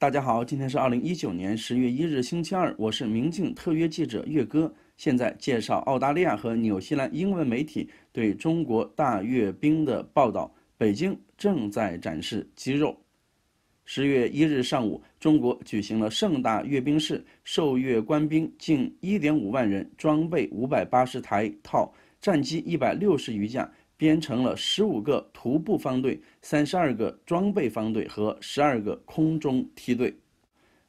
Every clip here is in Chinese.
大家好，今天是二零一九年十月一日星期二，我是明镜特约记者岳哥，现在介绍澳大利亚和纽西兰英文媒体对中国大阅兵的报道。北京正在展示肌肉。十月一日上午，中国举行了盛大阅兵式，受阅官兵近一点五万人，装备五百八十台套战机一百六十余架。编成了十五个徒步方队、三十二个装备方队和十二个空中梯队。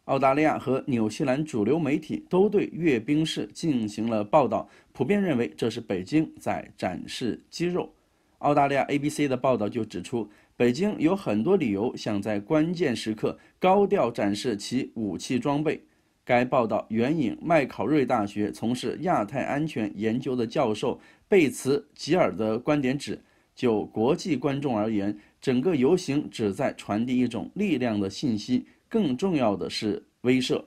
澳大利亚和纽西兰主流媒体都对阅兵式进行了报道，普遍认为这是北京在展示肌肉。澳大利亚 ABC 的报道就指出，北京有很多理由想在关键时刻高调展示其武器装备。该报道援引麦考瑞大学从事亚太安全研究的教授。贝茨吉尔的观点指，就国际观众而言，整个游行旨在传递一种力量的信息，更重要的是威慑。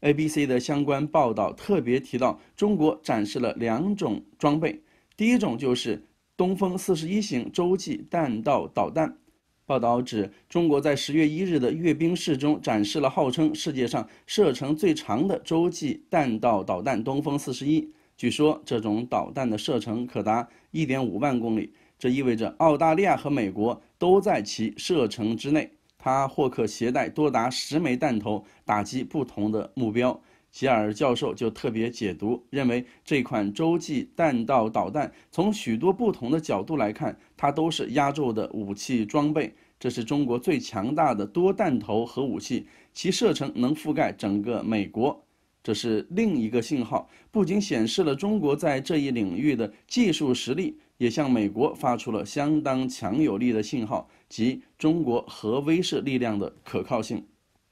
ABC 的相关报道特别提到，中国展示了两种装备，第一种就是东风四十一型洲际弹道导弹。报道指，中国在十月一日的阅兵式中展示了号称世界上射程最长的洲际弹道导弹东风四十一。据说这种导弹的射程可达一点五万公里，这意味着澳大利亚和美国都在其射程之内。它或可携带多达十枚弹头，打击不同的目标。吉尔教授就特别解读，认为这款洲际弹道导弹从许多不同的角度来看，它都是压轴的武器装备。这是中国最强大的多弹头核武器，其射程能覆盖整个美国。这是另一个信号，不仅显示了中国在这一领域的技术实力，也向美国发出了相当强有力的信号即中国核威慑力量的可靠性。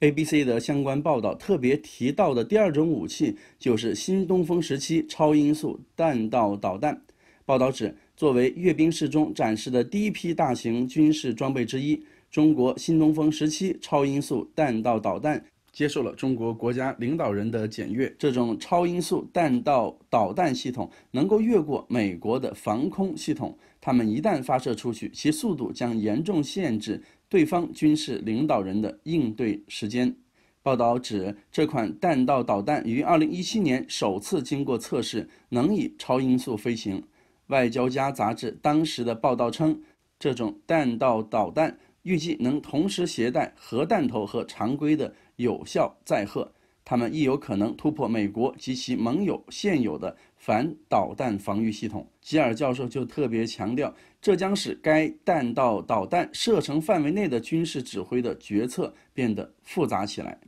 ABC 的相关报道特别提到的第二种武器就是新东风十七超音速弹道导弹。报道指，作为阅兵式中展示的第一批大型军事装备之一，中国新东风十七超音速弹道导弹。接受了中国国家领导人的检阅。这种超音速弹道导弹系统能够越过美国的防空系统。它们一旦发射出去，其速度将严重限制对方军事领导人的应对时间。报道指，这款弹道导弹于二零一七年首次经过测试，能以超音速飞行。《外交家》杂志当时的报道称，这种弹道导弹预计能同时携带核弹头和常规的。有效载荷，他们亦有可能突破美国及其盟友现有的反导弹防御系统。吉尔教授就特别强调，这将使该弹道导弹射程范围内的军事指挥的决策变得复杂起来。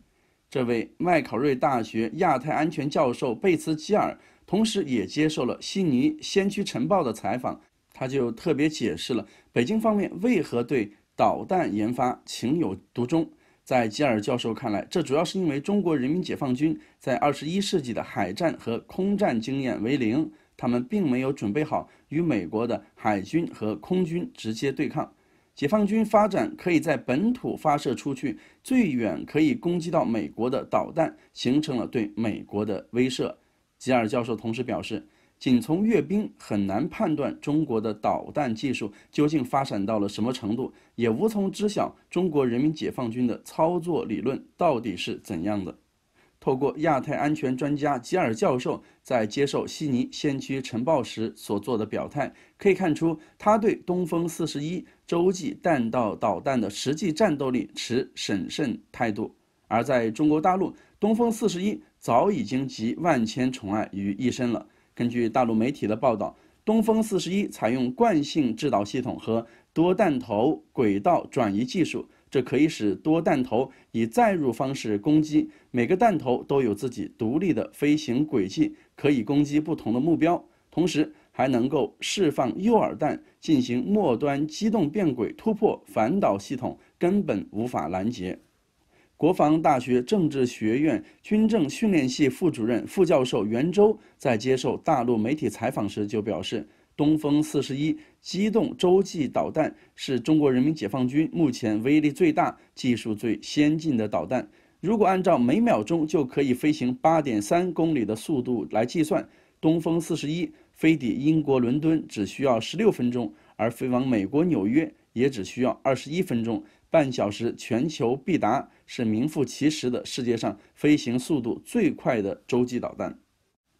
这位麦考瑞大学亚太安全教授贝茨·吉尔，同时也接受了悉尼先驱晨报的采访，他就特别解释了北京方面为何对导弹研发情有独钟。在吉尔教授看来，这主要是因为中国人民解放军在二十一世纪的海战和空战经验为零，他们并没有准备好与美国的海军和空军直接对抗。解放军发展可以在本土发射出去，最远可以攻击到美国的导弹，形成了对美国的威慑。吉尔教授同时表示。仅从阅兵很难判断中国的导弹技术究竟发展到了什么程度，也无从知晓中国人民解放军的操作理论到底是怎样的。透过亚太安全专家吉尔教授在接受悉尼先驱晨报时所做的表态，可以看出他对东风四十一洲际弹道导弹的实际战斗力持审慎态度。而在中国大陆，东风四十一早已经集万千宠爱于一身了。根据大陆媒体的报道，东风四十一采用惯性制导系统和多弹头轨道转移技术，这可以使多弹头以载入方式攻击，每个弹头都有自己独立的飞行轨迹，可以攻击不同的目标，同时还能够释放诱饵弹进行末端机动变轨，突破反导系统根本无法拦截。国防大学政治学院军政训练系副主任、副教授袁周在接受大陆媒体采访时就表示：“东风四十一机动洲际导弹是中国人民解放军目前威力最大、技术最先进的导弹。如果按照每秒钟就可以飞行八点三公里的速度来计算，东风四十一飞抵英国伦敦只需要十六分钟，而飞往美国纽约也只需要二十一分钟，半小时全球必达。”是名副其实的世界上飞行速度最快的洲际导弹。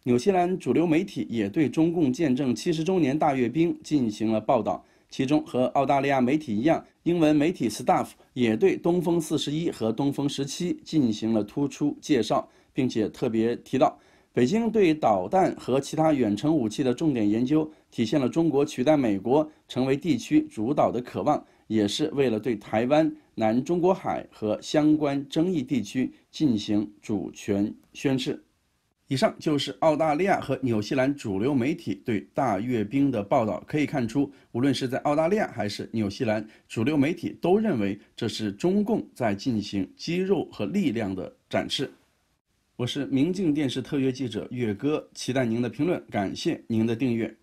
纽西兰主流媒体也对中共见证七十周年大阅兵进行了报道，其中和澳大利亚媒体一样，英文媒体 s t a f f 也对东风四十一和东风十七进行了突出介绍，并且特别提到，北京对导弹和其他远程武器的重点研究，体现了中国取代美国成为地区主导的渴望。也是为了对台湾、南中国海和相关争议地区进行主权宣誓。以上就是澳大利亚和纽西兰主流媒体对大阅兵的报道。可以看出，无论是在澳大利亚还是纽西兰，主流媒体都认为这是中共在进行肌肉和力量的展示。我是明镜电视特约记者岳哥，期待您的评论，感谢您的订阅。